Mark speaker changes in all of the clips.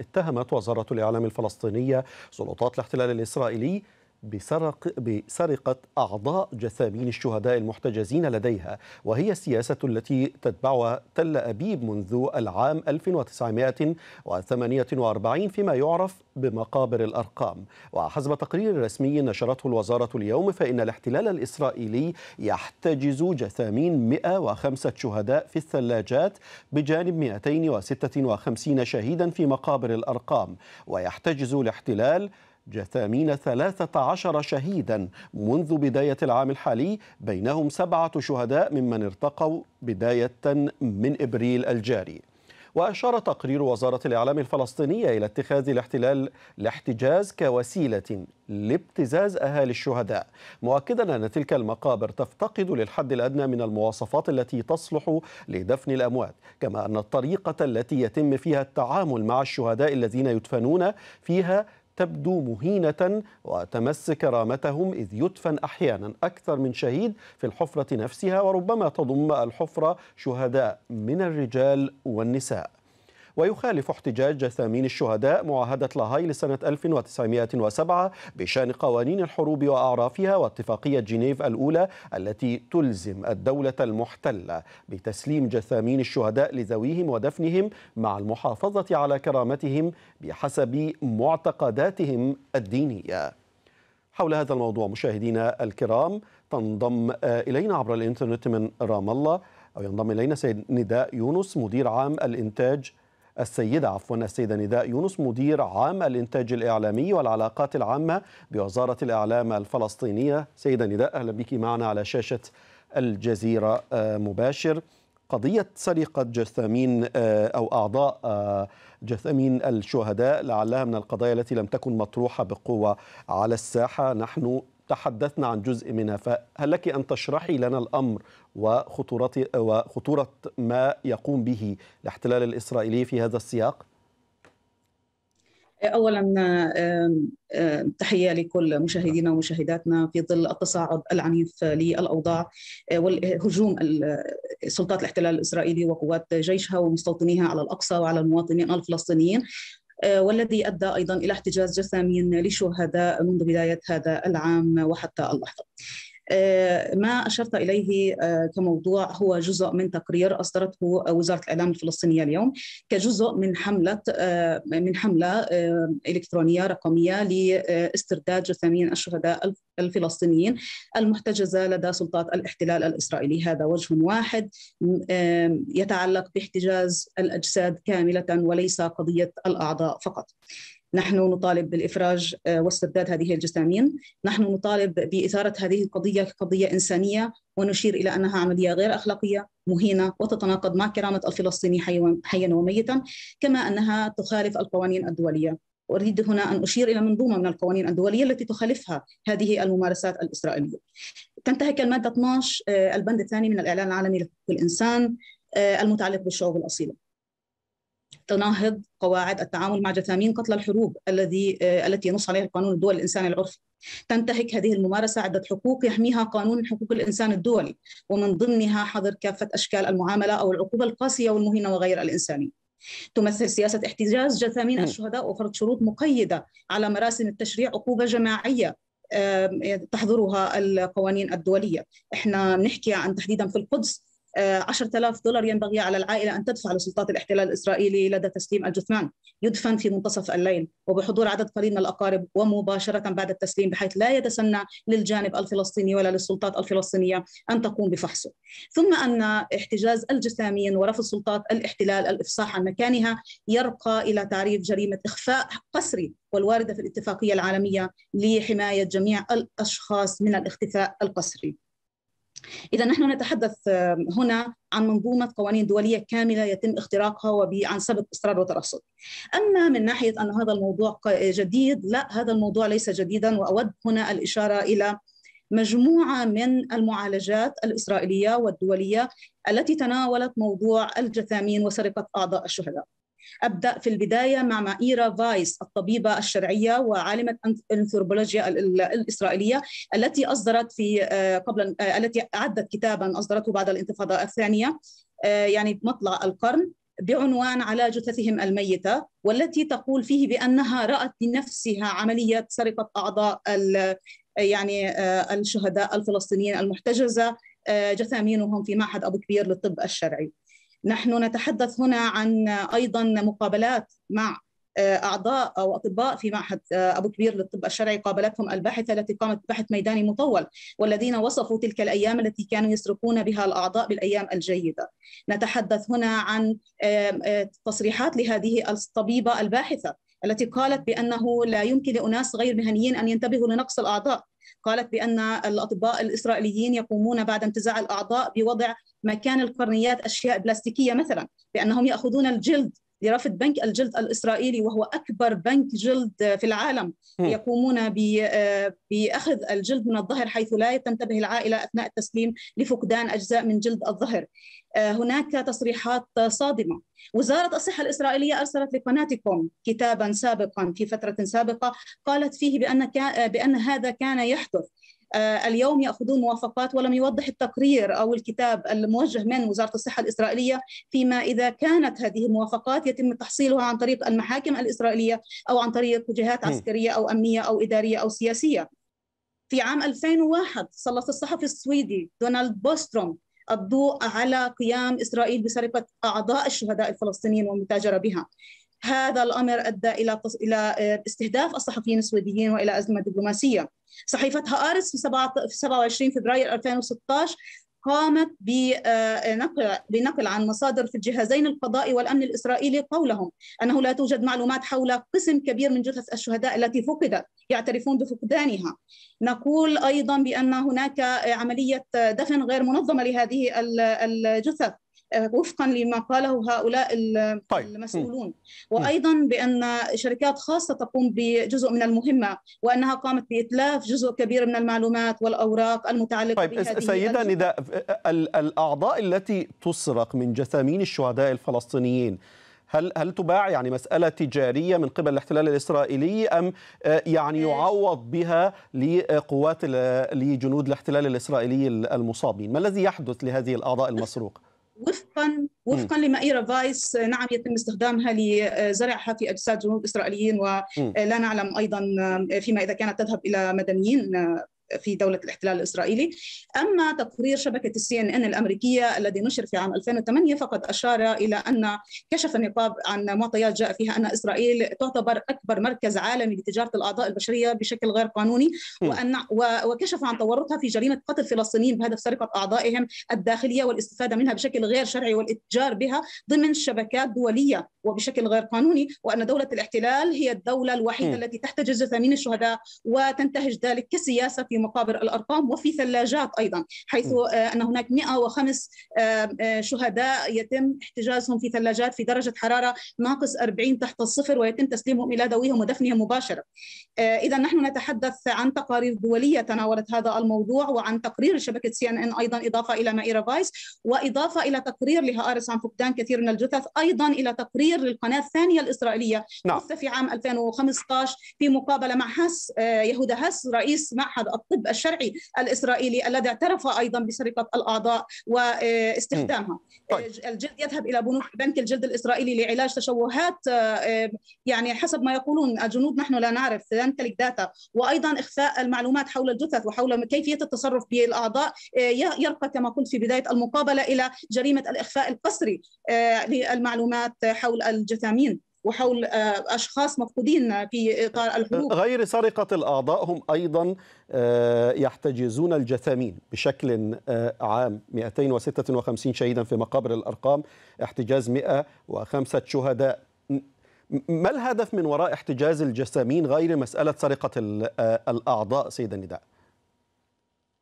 Speaker 1: اتهمت وزارة الإعلام الفلسطينية سلطات الاحتلال الإسرائيلي بسرق بسرقة أعضاء جثامين الشهداء المحتجزين لديها وهي السياسة التي تتبعها تل أبيب منذ العام 1948 فيما يعرف بمقابر الأرقام وحسب تقرير رسمي نشرته الوزارة اليوم فإن الاحتلال الإسرائيلي يحتجز جثامين 105 شهداء في الثلاجات بجانب 256 شهيدا في مقابر الأرقام ويحتجز الاحتلال جثامين 13 شهيدا منذ بداية العام الحالي بينهم سبعة شهداء ممن ارتقوا بداية من إبريل الجاري وأشار تقرير وزارة الإعلام الفلسطينية إلى اتخاذ الاحتلال الاحتجاز كوسيلة لابتزاز أهالي الشهداء مؤكدا أن تلك المقابر تفتقد للحد الأدنى من المواصفات التي تصلح لدفن الأموات كما أن الطريقة التي يتم فيها التعامل مع الشهداء الذين يدفنون فيها تبدو مهينة وتمس كرامتهم إذ يدفن أحيانا أكثر من شهيد في الحفرة نفسها وربما تضم الحفرة شهداء من الرجال والنساء ويخالف احتجاج جثامين الشهداء معاهدة لاهاي لسنة 1907 بشأن قوانين الحروب وأعرافها واتفاقية جنيف الأولى التي تلزم الدولة المحتلة بتسليم جثامين الشهداء لذويهم ودفنهم مع المحافظة على كرامتهم بحسب معتقداتهم الدينية حول هذا الموضوع مشاهدينا الكرام تنضم آه، إلينا عبر الإنترنت من رام الله أو ينضم إلينا سيد نداء يونس مدير عام الإنتاج السيدة عفوا السيدة نداء يونس مدير عام الإنتاج الإعلامي والعلاقات العامة بوزارة الإعلام الفلسطينية سيدة نداء أهلا بك معنا على شاشة الجزيرة آه، مباشر قضية سرقة جثامين آه، أو أعضاء آه، جثامين الشهداء لعلها من القضايا التي لم تكن مطروحة بقوة على الساحة نحن تحدثنا عن جزء منها فهل لك أن تشرحي لنا الأمر وخطورة, وخطورة ما يقوم به الاحتلال الإسرائيلي في هذا السياق؟
Speaker 2: اولا تحيه لكل مشاهدينا ومشاهداتنا في ظل التصاعد العنيف للاوضاع آه، والهجوم سلطات الاحتلال الاسرائيلي وقوات جيشها ومستوطنيها على الاقصى وعلى المواطنين الفلسطينيين آه، والذي أدى أيضا إلى احتجاز جسامي لشهداء منذ بداية هذا العام وحتى اللحظة آه، ما أشرت إليه آه، كموضوع هو جزء من تقرير أصدرته وزارة الإعلام الفلسطينية اليوم كجزء من حملة آه، من حملة إلكترونية رقمية لاسترداد جثامين الشهداء الفلسطينيين المحتجزة لدى سلطات الاحتلال الإسرائيلي هذا وجه واحد يتعلق باحتجاز الأجساد كاملة وليس قضية الأعضاء فقط نحن نطالب بالإفراج آه، واسترداد هذه الجثامين، نحن نطالب بإثارة هذه القضية كقضية إنسانية ونشير إلى أنها عملية غير أخلاقية مهينة وتتناقض مع كرامة الفلسطيني حيا وميتا كما أنها تخالف القوانين الدولية واريد هنا ان اشير الى منظومه من القوانين الدوليه التي تخالفها هذه الممارسات الاسرائيليه. تنتهك الماده آه، 12 البند الثاني من الاعلان العالمي لحقوق الانسان آه، المتعلق بالشعوب الاصيله. تناهض قواعد التعامل مع جثامين قتل الحروب الذي آه، التي ينص عليها القانون الدولي الإنسان العرفي. تنتهك هذه الممارسه عده حقوق يحميها قانون حقوق الانسان الدولي ومن ضمنها حظر كافه اشكال المعامله او العقوبه القاسيه والمهينه وغير الانسانيه. تمثل سياسة احتجاز جثامين الشهداء وفرض شروط مقيدة على مراسم التشريع عقوبة جماعية آه، تحظرها القوانين الدولية احنا بنحكي عن تحديدا في القدس 10000 آه، دولار ينبغي على العائلة أن تدفع لسلطات الاحتلال الإسرائيلي لدى تسليم الجثمان يدفن في منتصف الليل وبحضور عدد قليل من الأقارب ومباشرة بعد التسليم بحيث لا يتسنى للجانب الفلسطيني ولا للسلطات الفلسطينية أن تقوم بفحصه ثم أن احتجاز الجثامين ورفض سلطات الاحتلال الإفصاح عن مكانها يرقى إلى تعريف جريمة إخفاء قسري والواردة في الاتفاقية العالمية لحماية جميع الأشخاص من الاختفاء القسري إذا نحن نتحدث آه، هنا عن منظومة قوانين دولية كاملة يتم اختراقها وعن سبب إصرار وترصد أما من ناحية أن هذا الموضوع جديد لا هذا الموضوع ليس جديدا وأود هنا الإشارة إلى مجموعة من المعالجات الإسرائيلية والدولية التي تناولت موضوع الجثامين وسرقة أعضاء الشهداء أبدأ في البداية مع مائيرا فايس الطبيبة الشرعية وعالمة أنثروبولوجيا الإسرائيلية التي أصدرت في آه، قبل آه، التي أعدت كتابا أصدرته بعد الانتفاضة الثانية آه، يعني مطلع القرن بعنوان على جثثهم الميتة والتي تقول فيه بأنها رأت بنفسها عملية سرقة أعضاء يعني الشهداء الفلسطينيين المحتجزة جثامينهم في معهد أبو كبير للطب الشرعي نحن نتحدث هنا عن ايضا مقابلات مع آه، اعضاء او اطباء في معهد آه، ابو كبير للطب الشرعي قابلتهم الباحثه التي قامت ببحث ميداني مطول والذين وصفوا تلك الايام التي كانوا يسرقون بها الاعضاء بالايام الجيده. نتحدث هنا عن آه، تصريحات لهذه الطبيبه الباحثه التي قالت بانه لا يمكن لاناس غير مهنيين ان ينتبهوا لنقص الاعضاء قالت بان الاطباء الاسرائيليين يقومون بعد انتزاع الاعضاء بوضع مكان القرنيات أشياء بلاستيكية مثلا بأنهم يأخذون الجلد لرفض بنك الجلد الإسرائيلي وهو أكبر بنك جلد في العالم يقومون آه، بأخذ الجلد من الظهر حيث لا تنتبه العائلة أثناء التسليم لفقدان أجزاء من جلد الظهر آه، هناك تصريحات صادمة وزارة الصحة الإسرائيلية أرسلت لقناتكم كتابا سابقا في فترة سابقة قالت فيه بأن, آه، بأن هذا كان يحدث آه، اليوم ياخذون موافقات ولم يوضح التقرير او الكتاب الموجه من وزاره الصحه الاسرائيليه فيما اذا كانت هذه الموافقات يتم تحصيلها عن طريق المحاكم الاسرائيليه او عن طريق جهات عسكريه او امنيه او اداريه او سياسيه. في عام 2001 سلط الصحفي السويدي دونالد بوستروم الضوء على قيام إسرائيل بسرقة أعضاء الشهداء الفلسطينيين والمتاجرة بها هذا الامر ادى الى الى استهداف الصحفيين السويديين والى ازمه دبلوماسيه. صحيفه هارس في 27 فبراير 2016 قامت بنقل, آه، بنقل عن مصادر في الجهازين القضائي والأمن الإسرائيلي قولهم أنه لا توجد معلومات حول قسم كبير من جثث الشهداء التي فقدت يعترفون بفقدانها نقول أيضا بأن هناك عملية دفن غير منظمة لهذه الجثث آه، وفقا لما قاله هؤلاء طيب. المسؤولون وايضا بان شركات خاصه تقوم بجزء من المهمه وانها قامت باتلاف جزء كبير من المعلومات والاوراق المتعلقه طيب بهذه سيده نداء
Speaker 1: الاعضاء التي تسرق من جثامين الشهداء الفلسطينيين هل هل تباع يعني مساله تجاريه من قبل الاحتلال الاسرائيلي ام آه، يعني يعوض بها لقوات لجنود الاحتلال الاسرائيلي المصابين؟ ما الذي يحدث لهذه الاعضاء المسروقه؟
Speaker 2: وفقا وفقا لمعايير فايس آه، نعم يتم استخدامها لزرعها في اجساد جنود اسرائيليين ولا آه، نعلم ايضا فيما اذا كانت تذهب الى مدنيين آه، في دولة الاحتلال الإسرائيلي أما تقرير شبكة السي إن إن الأمريكية الذي نشر في عام 2008 فقد أشار إلى أن كشف النقاب عن معطيات جاء فيها أن إسرائيل تعتبر أكبر مركز عالمي لتجارة الأعضاء البشرية بشكل غير قانوني وأن وكشف عن تورطها في جريمة قتل فلسطينيين بهدف سرقة أعضائهم الداخلية والاستفادة منها بشكل غير شرعي والاتجار بها ضمن شبكات دولية وبشكل غير قانوني وأن دولة الاحتلال هي الدولة الوحيدة التي تحتجز ثمين الشهداء وتنتهج ذلك كسياسة في في مقابر الأرقام وفي ثلاجات أيضا حيث آه، أن هناك 105 آه، آه، شهداء يتم احتجازهم في ثلاجات في درجة حرارة ناقص 40 تحت الصفر ويتم تسليمهم إلى ذويهم ودفنهم مباشرة إذا نحن نتحدث عن تقارير دولية تناولت هذا الموضوع وعن تقرير شبكة سي ان ان أيضا إضافة إلى مائرة فايس وإضافة إلى تقرير لهارس عن فقدان كثير من الجثث أيضا إلى تقرير للقناة الثانية الإسرائيلية نعم. في عام 2015 في مقابلة مع هاس يهودا هاس رئيس معهد الطب الشرعي الاسرائيلي الذي اعترف ايضا بسرقه الاعضاء واستخدامها آه، طيب. الجلد يذهب الى بنك الجلد الاسرائيلي لعلاج تشوهات آه، آه، يعني حسب ما يقولون الجنود نحن لا نعرف لا نمتلك داتا وايضا اخفاء المعلومات حول الجثث وحول كيفيه التصرف بالاعضاء يرقى كما قلت في بدايه المقابله الى جريمه الاخفاء القسري للمعلومات حول الجثامين وحول آه، أشخاص مفقودين في إطار الحروب
Speaker 1: غير سرقة الأعضاء هم أيضا آه، يحتجزون الجثامين بشكل آه، عام 256 شهيدا في مقابر الأرقام احتجاز 105 شهداء ما الهدف من وراء احتجاز الجثامين غير مسألة سرقة الأعضاء سيدة نداء؟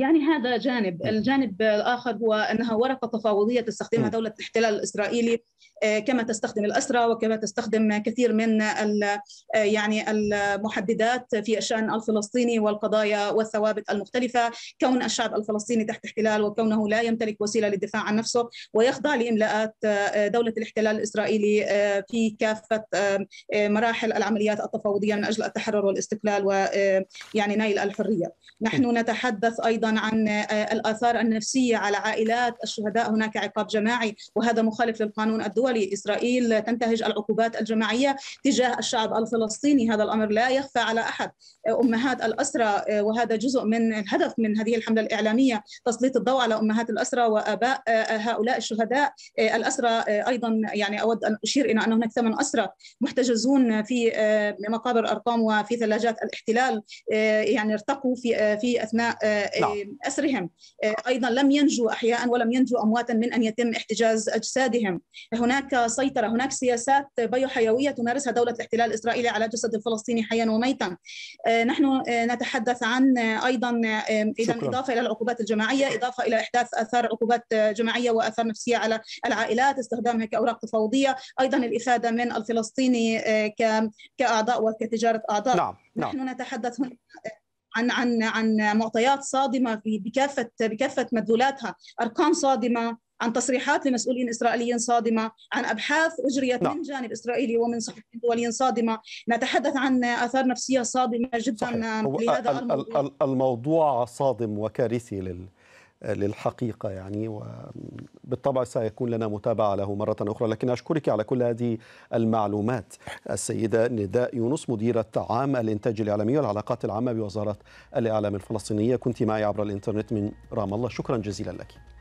Speaker 2: يعني هذا جانب الجانب الآخر هو أنها ورقة تفاوضية تستخدمها دولة الاحتلال الإسرائيلي آه، كما تستخدم الأسرى وكما تستخدم كثير من آه، يعني المحددات في الشأن الفلسطيني والقضايا والثوابت المختلفة كون الشعب الفلسطيني تحت احتلال وكونه لا يمتلك وسيلة للدفاع عن نفسه ويخضع لإملاءات آه، دولة الاحتلال الإسرائيلي في كافة مراحل العمليات التفاوضية من أجل التحرر والاستقلال ويعني نيل الحرية نحن نتحدث أيضا عن آه، الاثار النفسيه على عائلات الشهداء هناك عقاب جماعي وهذا مخالف للقانون الدولي اسرائيل تنتهج العقوبات الجماعيه تجاه الشعب الفلسطيني هذا الامر لا يخفى على احد آه، امهات الاسرى آه، وهذا جزء من الهدف من هذه الحمله الاعلاميه تسليط الضوء على امهات الاسرى واباء هؤلاء الشهداء الاسرى ايضا يعني اود ان اشير الى ان هناك ثمان اسرى محتجزون في مقابر ارقام وفي ثلاجات الاحتلال يعني ارتقوا في في اثناء نعم. أسرهم آه، أيضا لم ينجوا أحياء ولم ينجوا أمواتا من أن يتم احتجاز أجسادهم هناك سيطرة هناك سياسات بيوحيوية تمارسها دولة الاحتلال الإسرائيلي على جسد الفلسطيني حيا وميتا آه، نحن آه، نتحدث عن أيضا إذا إضافة إلى العقوبات الجماعية إضافة إلى إحداث آثار عقوبات جماعية وآثار نفسية على العائلات استخدامها كأوراق تفاوضية أيضا الإفادة من الفلسطيني كأعضاء وكتجارة أعضاء نعم. نعم. نحن نتحدث هنا عن عن عن معطيات صادمه بكافه بكافه مدلولاتها، ارقام صادمه، عن تصريحات لمسؤولين اسرائيليين صادمه، عن ابحاث اجريت نعم. من جانب اسرائيلي ومن صحفيين دوليين صادمه، نتحدث عن اثار نفسيه صادمه جدا صحيح. لهذا الموضوع
Speaker 1: الموضوع صادم وكارثي لل للحقيقة يعني وبالطبع سيكون لنا متابعة له مرة أخرى لكن أشكرك على كل هذه المعلومات السيدة نداء يونس مديرة عام الإنتاج الإعلامي والعلاقات العامة بوزارة الإعلام الفلسطينية كنت معي عبر الإنترنت من رام الله شكرا جزيلا لك